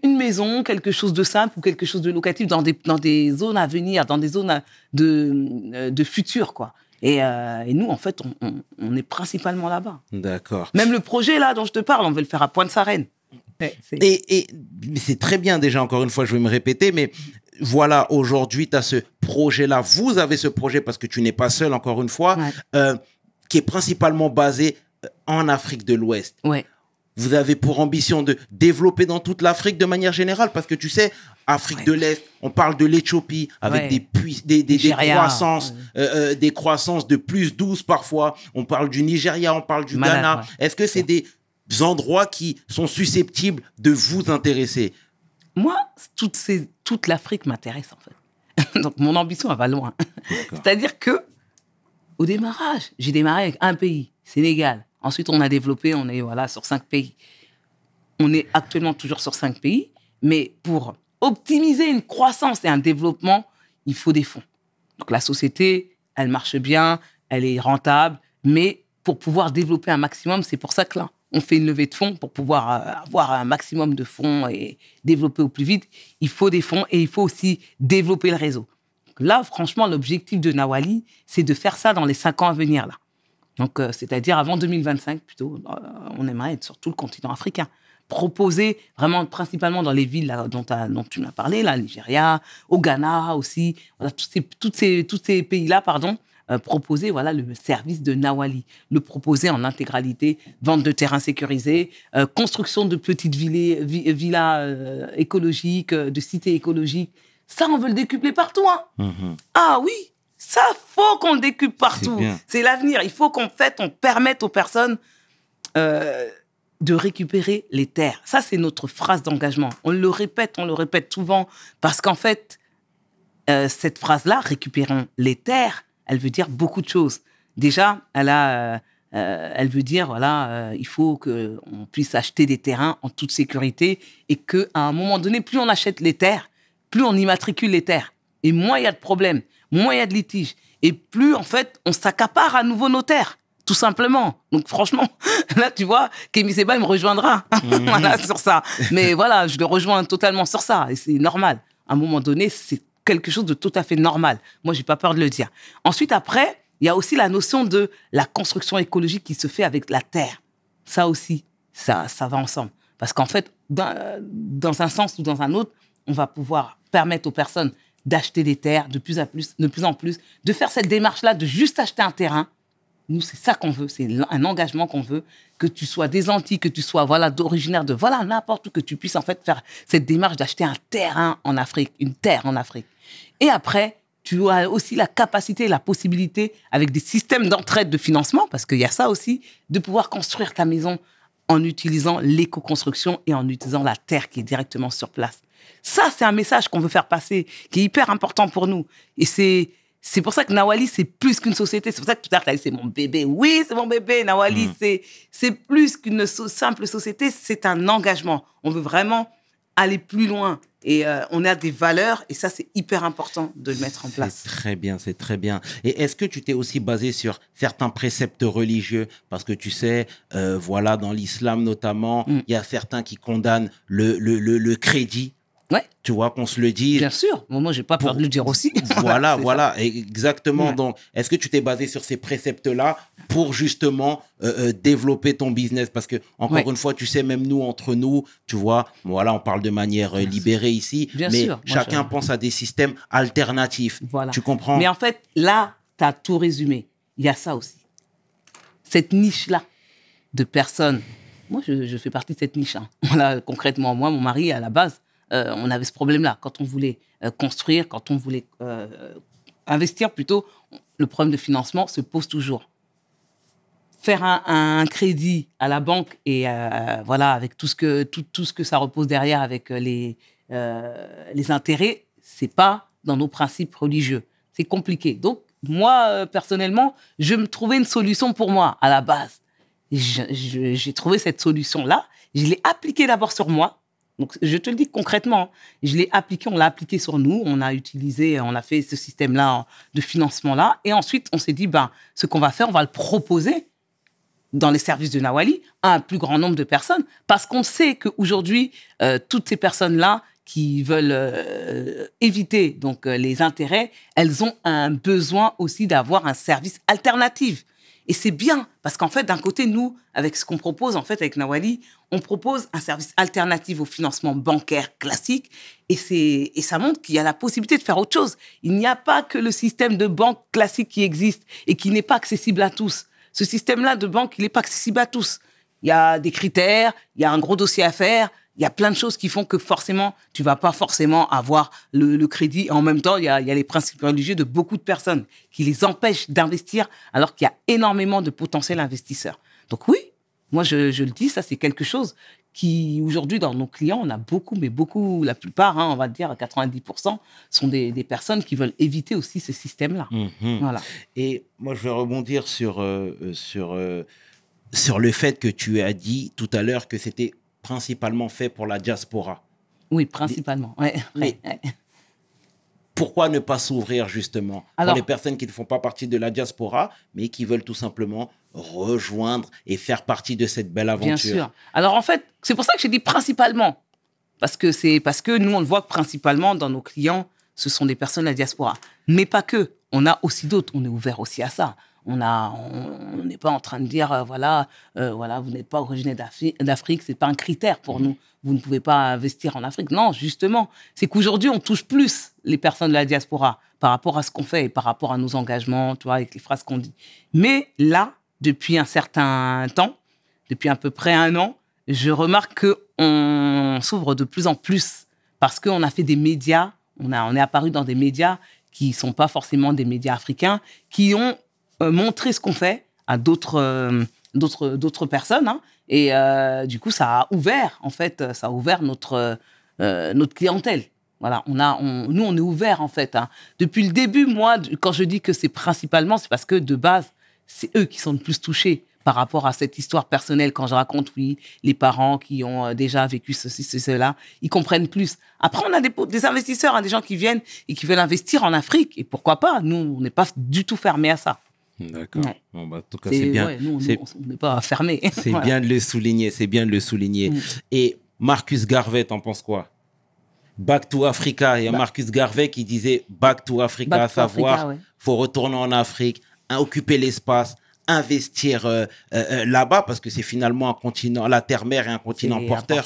une, maison, quelque chose de simple ou quelque chose de locatif dans des, dans des zones à venir, dans des zones de, euh, de futur, quoi. Et, euh, nous, en fait, on, est principalement là-bas. D'accord. Même le projet, là, dont je te parle, on veut le faire à Pointe-Sarène. et, et c'est très bien déjà, encore une fois, je vais me répéter, mais voilà, aujourd'hui, tu as ce projet-là. Vous avez ce projet parce que tu n'es pas seul, encore une fois, euh, qui est principalement basé en Afrique de l'Ouest. Ouais vous avez pour ambition de développer dans toute l'Afrique de manière générale Parce que tu sais, Afrique de l'Est, on parle de l'Éthiopie avec des, des, des, croissances, euh, euh, des croissances de plus 12 parfois. On parle du Nigeria, on parle du Ghana. Est-ce que c'est des endroits qui sont susceptibles de vous intéresser Moi, toute, toute l'Afrique m'intéresse en fait. Donc mon ambition, elle va loin. C'est-à-dire que au démarrage, j'ai démarré avec un pays, Sénégal. Ensuite, on a développé, on est voilà, sur cinq pays. On est actuellement toujours sur cinq pays, mais pour optimiser une croissance et un développement, il faut des fonds. Donc la société, elle marche bien, elle est rentable, mais pour pouvoir développer un maximum, c'est pour ça que là, on fait une levée de fonds pour pouvoir euh, avoir un maximum de fonds et développer au plus vite. Il faut des fonds et il faut aussi développer le réseau. Là, franchement, l'objectif de Nawali, c'est de faire ça dans les cinq ans à venir. Là. Donc, euh, c'est-à-dire avant 2025, plutôt, euh, on aimerait être sur tout le continent africain. Proposer vraiment principalement dans les villes dont, tu m'as parlé, là, Nigeria, au Ghana aussi, tous ces, toutes ces, tous ces pays-là, pardon, euh, proposer voilà le service de Nawali, le proposer en intégralité, vente de terrains sécurisés, construction de petites villes, villas écologiques, de cités écologiques. Ça, on veut le décupler partout. Hein. Mm-hmm. Ah oui, ça, faut qu'on le décupe partout. C'est l'avenir. Il faut qu'en fait, on permette aux personnes euh, de récupérer les terres. Ça, c'est notre phrase d'engagement. On le répète, on le répète souvent, parce qu'en fait, euh, cette phrase-là, récupérons les terres, elle veut dire beaucoup de choses. Déjà, elle a... Euh, elle veut dire voilà, il faut qu'on puisse acheter des terrains en toute sécurité et qu'à à un moment donné, plus on achète les terres, plus on immatricule les terres. Et moins il y a de problèmes, moins il y a de litiges. Et plus, en fait, on s'accapare à nouveau nos terres tout simplement. Donc franchement, là tu vois, Kémy Seba il me rejoindra hein. mhm. sur ça. Mais voilà, je le rejoins totalement sur ça et c'est normal. À un moment donné, c'est quelque chose de tout à fait normal. Moi, j'ai pas peur de le dire. Ensuite après, il y a aussi la notion de la construction écologique qui se fait avec la terre. Ça aussi, ça ça va ensemble parce qu'en fait dans, dans un sens ou dans un autre, on va pouvoir permettre aux personnes d'acheter des terres de plus, à plus, de plus en plus, de faire cette démarche-là de juste acheter un terrain. Nous, c'est ça qu'on veut, c'est un engagement qu'on veut, que tu sois des Antilles, que tu sois voilà d'originaire de voilà n'importe où, que tu puisses en fait faire cette démarche d'acheter un terrain en Afrique, une terre en Afrique. Et après, tu as aussi la capacité, la possibilité, avec des systèmes d'entraide de financement, parce qu'il y a ça aussi, de pouvoir construire ta maison en utilisant l'éco-construction et en utilisant la terre qui est directement sur place. Ça, c'est un message qu'on veut faire passer, qui est hyper important pour nous. Et c'est c'est pour ça que Nawali, c'est plus qu'une société. C'est pour ça que tout à l'heure, tu as c'est mon bébé. Oui, c'est mon bébé. Nawali, hmm. c'est, c'est plus qu'une simple société. C'est un engagement. On veut vraiment aller plus loin. Et euh, on a des valeurs, et ça, c'est hyper important de le mettre en place. C'est très bien, c'est très bien. Et est-ce que tu t'es aussi basé sur certains préceptes religieux Parce que tu sais, euh, voilà, dans l'islam notamment, hmm. il y a certains qui condamnent le, le, le crédit tu vois, qu'on se le dit Bien sûr. Moi, j'ai pas peur de le dire aussi. voilà, voilà. Exactement. Donc, est-ce que tu t'es basé sur ces préceptes-là pour justement euh, euh, développer ton business? Parce que, encore une fois, tu sais, même nous, entre nous, tu vois, voilà, on parle de manière euh, libérée ici. Bien mais chacun pense à des systèmes alternatifs. Tu comprends? Mais en fait, là, tu as tout résumé. Il y a ça aussi. Cette niche-là de personnes moi, je, fais partie de cette niche. Voilà, concrètement, moi, mon mari, à la base, euh, on avait ce problème-là. Quand on voulait euh, construire, quand on voulait euh, investir plutôt, le problème de financement se pose toujours. Faire un, crédit à la banque et voilà avec tout ce que tout, ce que ça repose derrière avec les les intérêts, c'est pas dans nos principes religieux. C'est compliqué. Donc moi personnellement, je me trouvais une solution pour moi à la base j'ai trouvé cette solution-là. Je l'ai appliquée d'abord sur moi. Donc, je te le dis concrètement, hein, je l'ai appliqué, on l'a appliqué sur nous, on a utilisé, on a fait ce système-là hein, de financement-là, et ensuite, on s'est dit, ben, ce qu'on va faire, on va le proposer dans les services de Nawali à un plus grand nombre de personnes, parce qu'on sait qu'aujourd'hui, euh, toutes ces personnes-là qui veulent euh, éviter donc euh, les intérêts, elles ont un besoin aussi d'avoir un service alternatif. Et c'est bien, parce qu'en fait, d'un côté, nous, avec ce qu'on propose, en fait, avec Nawali, on propose un service alternatif au financement bancaire classique, et, et ça montre qu'il y a la possibilité de faire autre chose. Il n'y a pas que le système de banque classique qui existe et qui n'est pas accessible à tous. Ce système-là de banque, il n'est pas accessible à tous. Il y a des critères, il y a un gros dossier à faire, il y a plein de choses qui font que forcément, tu vas pas forcément avoir le, crédit. Et en même temps, il y, a, les principes religieux de beaucoup de personnes qui les empêchent d'investir alors qu'il y a énormément de potentiels investisseurs. Donc oui, moi je, le dis, ça c'est quelque chose qui aujourd'hui dans nos clients, on a beaucoup, mais beaucoup, la plupart, hein, on va dire 90%, sont des, personnes qui veulent éviter aussi ce système-là. Mhm. Voilà. Et moi je vais rebondir sur, euh, sur, euh, sur le fait que tu as dit tout à l'heure que c'était principalement fait pour la diaspora. Oui, principalement. Pourquoi ne pas s'ouvrir justement Alors, pour les personnes qui ne font pas partie de la diaspora, mais qui veulent tout simplement rejoindre et faire partie de cette belle aventure Bien sûr. Alors en fait, c'est pour ça que j'ai dit principalement, parce que c'est parce que nous on le voit principalement dans nos clients, ce sont des personnes de la diaspora, mais pas que. On a aussi d'autres. On est ouvert aussi à ça on a, on n'est pas en train de dire, euh, voilà, euh, voilà, vous n'êtes pas originaire d'Afrique, c'est pas un critère pour mhm. nous. Vous ne pouvez pas investir en Afrique. Non, justement, c'est qu'aujourd'hui, on touche plus les personnes de la diaspora par rapport à ce qu'on fait et par rapport à nos engagements, tu vois, avec les phrases qu'on dit. Mais là, depuis un certain temps, depuis à peu près un an, je remarque qu'on s'ouvre de plus en plus parce qu'on a fait des médias, on, a, on est apparu dans des médias qui ne sont pas forcément des médias africains, qui ont euh, montrer ce qu'on fait à d'autres euh, d'autres d'autres personnes hein. et euh, du coup ça a ouvert en fait ça a ouvert notre notre clientèle voilà, on a, nous, on est ouvert en fait. Hein. Depuis le début, moi, quand je dis que c'est principalement, c'est parce que de base, c'est eux qui sont le plus touchés par rapport à cette histoire personnelle. Quand je raconte, oui, les parents qui ont déjà vécu ceci, ceci, cela, ils comprennent plus. Après, on a des, investisseurs, hein, des gens qui viennent et qui veulent investir en Afrique. Et pourquoi pas Nous, on n'est pas du tout fermés à ça. D'accord. Bah, en tout cas, c'est bien. on n'est pas fermé. C'est bien de le souligner. C'est bien de le souligner. Mm. Et Marcus Garvey, t'en penses quoi Back to Africa. Il y a bah. Marcus Garvey qui disait Back to Africa, à savoir, faut retourner en Afrique, hein, occuper l'espace, investir euh, euh, euh, là-bas parce que c'est finalement un continent, la terre-mère et un continent est porteur.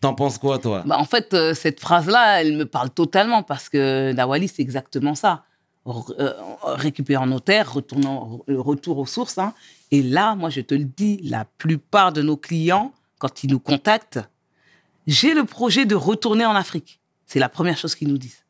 T'en penses quoi, toi bah, En fait, cette phrase-là, elle me parle totalement parce que Nawali, c'est exactement ça. Euh, récupérant nos terres, retournant, euh, retour aux sources. Hein. Et là, moi, je te le dis, la plupart de nos clients, quand ils nous contactent, j'ai le projet de retourner en Afrique. C'est la première chose qu'ils nous disent.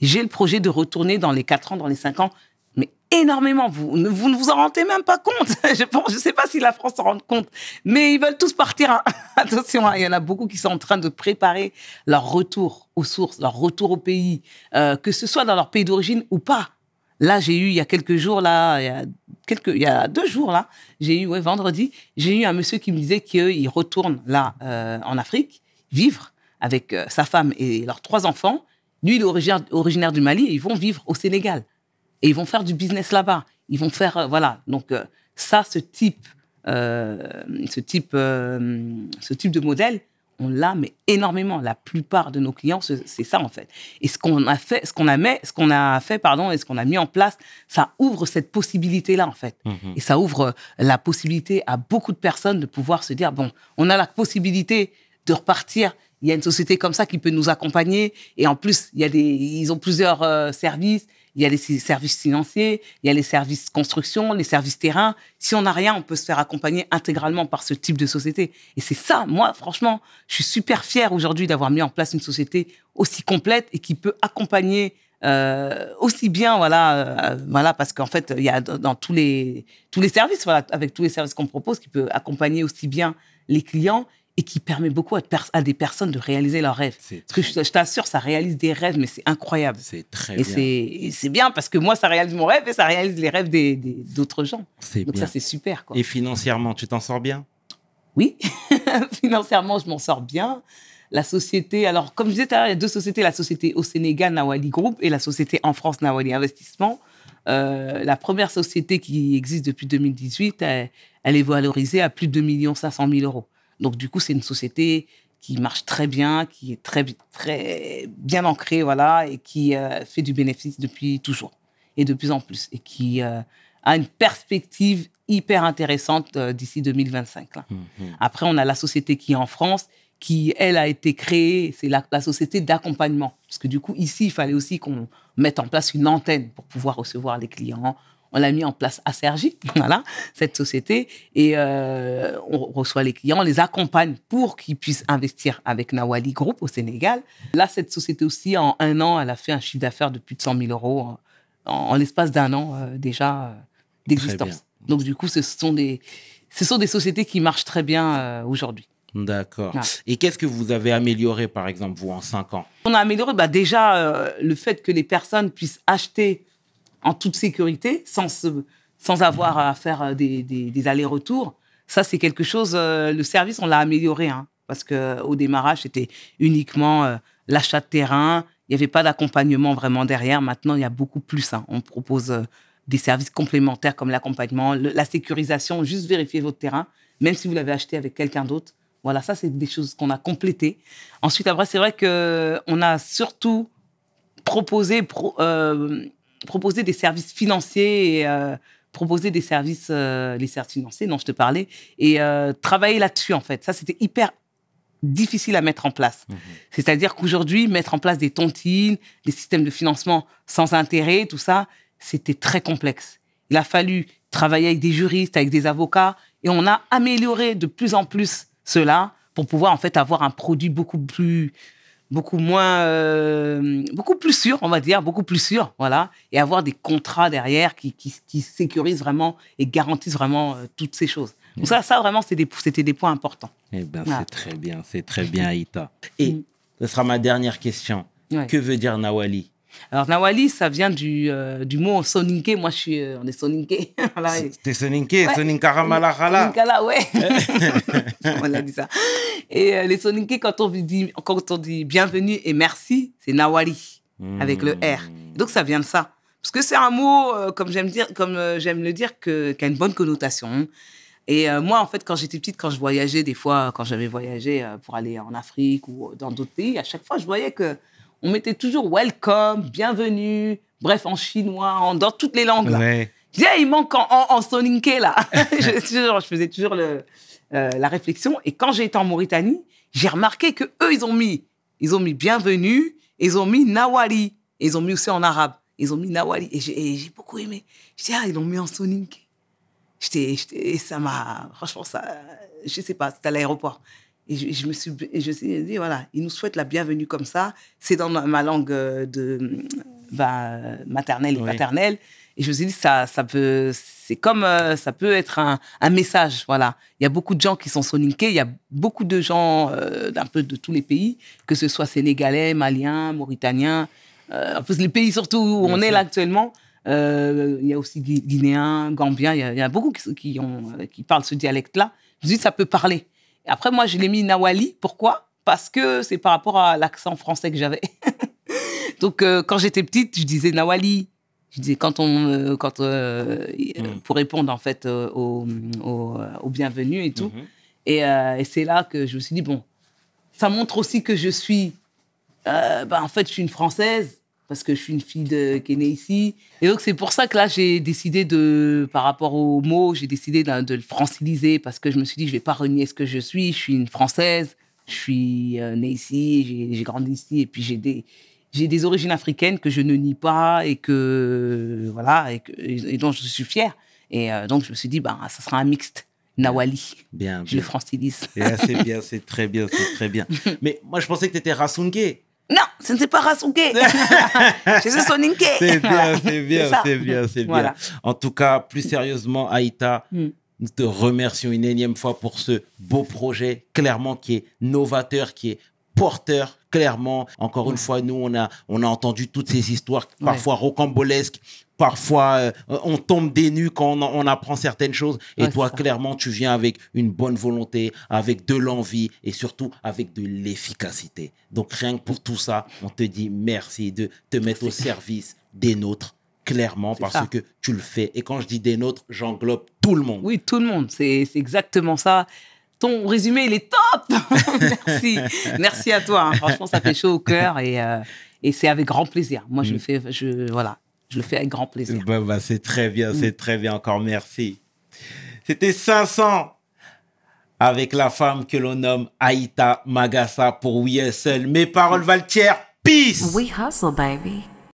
J'ai le projet de retourner dans les 4 ans, dans les 5 ans mais énormément. Vous ne vous, en rendez même pas compte. je pense, je sais pas si la France s'en rend compte, mais ils veulent tous partir. Attention, hein, il y en a beaucoup qui sont en train de préparer leur retour aux sources, leur retour au pays, euh, que ce soit dans leur pays d'origine ou pas. Là, j'ai eu il y a quelques jours là, il y a quelques, il y a deux jours là, j'ai eu ouais, vendredi, j'ai eu un monsieur qui me disait qu'il retourne là euh, en Afrique vivre avec euh, sa femme et leurs trois enfants. Lui, il est originaire, du Mali ils vont vivre au Sénégal. Et ils vont faire du business là-bas. Ils vont faire, euh, voilà. Donc, euh, ça, ce type, euh, ce, type, ce type de modèle, on l'a, mais énormément. La plupart de nos clients, c'est ça en fait. Et ce qu'on a fait, ce qu'on a mis, ce qu'on a fait, pardon, et ce qu'on a mis en place, ça ouvre cette possibilité-là en fait. Mhm. Et ça ouvre la possibilité à beaucoup de personnes de pouvoir se dire bon, on a la possibilité de repartir. Il y a une société comme ça qui peut nous accompagner. Et en plus, il y a des, ils ont plusieurs services. Il y a les services financiers, il y a les services construction, les services terrain. Si on n'a rien, on peut se faire accompagner intégralement par ce type de société. Et c'est ça, moi, franchement, je suis super fière aujourd'hui d'avoir mis en place une société aussi complète et qui peut accompagner euh, aussi bien, voilà, euh, voilà, parce qu'en fait, il y a dans, tous les tous les services, avec tous les services qu'on propose, qui peut accompagner aussi bien les clients et qui permet beaucoup à, des personnes de réaliser leurs rêves. Parce que je, t'assure, ça réalise des rêves, mais c'est incroyable. C'est très et bien. C'est bien parce que moi, ça réalise mon rêve et ça réalise les rêves d'autres des, d'autres gens. Donc ça, c'est super. Et financièrement, tu t'en sors bien Oui, financièrement, je m'en sors bien. La société, alors comme je disais, il y a deux sociétés, la société au Sénégal, Nawali Group, et la société en France, Nawali Investissement. Euh, la première société qui existe depuis 2018, elle, elle, est valorisée à plus de 2 500 000 euros. Donc, du coup, c'est une société qui marche très bien, qui est très, très bien ancrée, voilà, et qui euh, fait du bénéfice depuis toujours et de plus en plus, et qui euh, a une perspective hyper intéressante euh, d'ici 2025. Hum, hum. Après, on a la société qui est en France, qui, elle, a été créée, c'est la, société d'accompagnement. Parce que du coup, ici, il fallait aussi qu'on mette en place une antenne pour pouvoir recevoir les clients, on l'a mis en place à Sergi, voilà, cette société. Et euh, on reçoit les clients, on les accompagne pour qu'ils puissent investir avec Nawali Group au Sénégal. Là, cette société aussi, en un an, elle a fait un chiffre d'affaires de plus de 100 000 euros en, l'espace d'un an euh, déjà euh, d'existence. Donc, du coup, ce sont des, ce sont des sociétés qui marchent très bien aujourd'hui. D'accord. Et qu'est-ce que vous avez amélioré, par exemple, vous, en cinq ans On a amélioré bah, déjà le fait que les personnes puissent acheter en toute sécurité, sans, sans avoir à faire euh, des, des, allers-retours. Ça, c'est quelque chose. Euh, le service, on l'a amélioré, hein, parce que euh, au démarrage, c'était uniquement l'achat de terrain. Il n'y avait pas d'accompagnement vraiment derrière. Maintenant, il y a beaucoup plus. Hein. On propose des services complémentaires comme l'accompagnement, la sécurisation, juste vérifier votre terrain, même si vous l'avez acheté avec quelqu'un d'autre. Voilà, ça, c'est des choses qu'on a complétées. Ensuite, après, c'est vrai qu'on a surtout proposé proposer des services financiers et euh, proposer des services, euh, les services financiers dont je te parlais, et euh, travailler là-dessus, en fait. Ça, c'était hyper difficile à mettre en place. Mmh C'est-à-dire qu'aujourd'hui, mettre en place des tontines, des systèmes de financement sans intérêt, tout ça, c'était très complexe. Il a fallu travailler avec des juristes, avec des avocats, et on a amélioré de plus en plus cela pour pouvoir en fait avoir un produit beaucoup plus beaucoup moins, euh, beaucoup plus sûr, on va dire, beaucoup plus sûr, voilà, et avoir des contrats derrière qui, qui, sécurisent vraiment et garantissent vraiment euh, toutes ces choses. Donc ça, ça vraiment, c'était des, points importants. Eh bien, c'est très bien, c'est très bien, Aïta. Et mm. ce sera ma dernière question. Que veut dire Nawali alors, Nawali, ça vient du, euh, du mot Soninke. Moi, je suis, euh, on est soninké. T'es soninké, ouais. Soninkala, ouais. on a dit ça. Et euh, les Soninke, quand on dit, quand on dit bienvenue et merci, c'est Nawali, hmm. avec le R. Donc, ça vient de ça. Parce que c'est un mot, comme j'aime dire, comme j'aime le dire, que, qui a une bonne connotation. Et moi, en fait, quand j'étais petite, quand je voyageais, des fois, quand j'avais voyagé pour aller en Afrique ou dans d'autres pays, à chaque fois, je voyais que on mettait toujours welcome, bienvenue, bref, en chinois, en dans toutes les langues. Là. il manque en, en, là. je, faisais toujours euh, la réflexion. Et quand j'ai été en Mauritanie, j'ai remarqué que eux, ils ont mis, ils ont mis bienvenue, ils ont mis nawali, ils ont mis aussi en arabe, ils ont mis nawali. Et j'ai beaucoup aimé. Je dis, ah, ils l'ont mis en soninké. J'étais, et ça m'a, franchement, ça, je sais pas, c'était à l'aéroport. Et je, me suis, et je suis dit, voilà, il nous souhaite la bienvenue comme ça. C'est dans ma, langue euh, de euh, bah, maternelle et paternelle. Et je me suis dit, ça, ça peut, c'est comme, euh, ça peut être un, message, voilà. Il y a beaucoup de gens qui sont soninkés, il y a beaucoup de gens d'un peu de tous les pays, que ce soit sénégalais, maliens, mauritaniens, euh, les pays surtout où on est là actuellement. il y a aussi guinéens, gambiens, il y a, beaucoup qui, ont, qui parlent ce dialecte-là. Je me suis dit, ça peut parler après, moi, je l'ai mis Nawali. Pourquoi Parce que c'est par rapport à l'accent français que j'avais. Donc, euh, quand j'étais petite, je disais Nawali. Je disais quand on, euh, quand euh, mm. pour répondre en fait aux au, au bienvenus et tout. Mm-hmm. Et, et c'est là que je me suis dit bon, ça montre aussi que je suis, ben, en fait, je suis une française parce que je suis une fille qui est née ici. Et donc, c'est pour ça que là, j'ai décidé de, par rapport aux mots, j'ai décidé de, le franciliser parce que je me suis dit, je vais pas renier ce que je suis. Je suis une Française, je suis euh, née ici, j'ai grandi ici, et puis j'ai des, j'ai des origines africaines que je ne nie pas et que, voilà, et, dont je suis fière. Et euh, donc, je me suis dit, bah, ça sera un mixte. Nawali. Bien. Je le francilise. c'est bien, c'est très bien, c'est très bien. Mais moi, je pensais que tu étais rasungé. Non, ce n'est pas Rasuke. Je suis C'est bien, c'est bien, c'est bien, c'est bien. En tout cas, plus sérieusement, Aïta, hmm. nous te remercions une énième fois pour ce beau projet, clairement, qui est novateur, qui est porteur clairement. Encore une fois, nous, on a, on a entendu toutes ces histoires, parfois rocambolesques, parfois euh, on tombe des nues quand on, apprend certaines choses. Et toi, clairement, tu viens avec une bonne volonté, avec de l'envie et surtout avec de l'efficacité. Donc rien que pour tout ça, on te dit merci de te mettre au service des nôtres clairement parce que tu le fais. Et quand je dis des nôtres, j'englobe tout le monde. Oui, tout le monde. C'est exactement ça ton résumé, il est top Merci. Merci à toi. Hein. Franchement, ça fait chaud au cœur euh, et, c'est avec grand plaisir. Moi, je le mm. fais, je, voilà, je le fais avec grand plaisir. Bah, bah, c'est très bien, c'est mm. très bien. Encore merci. C'était 500 avec la femme que l'on nomme Aïta Magasa pour We Hustle. Mes paroles valent Peace! We hustle, baby.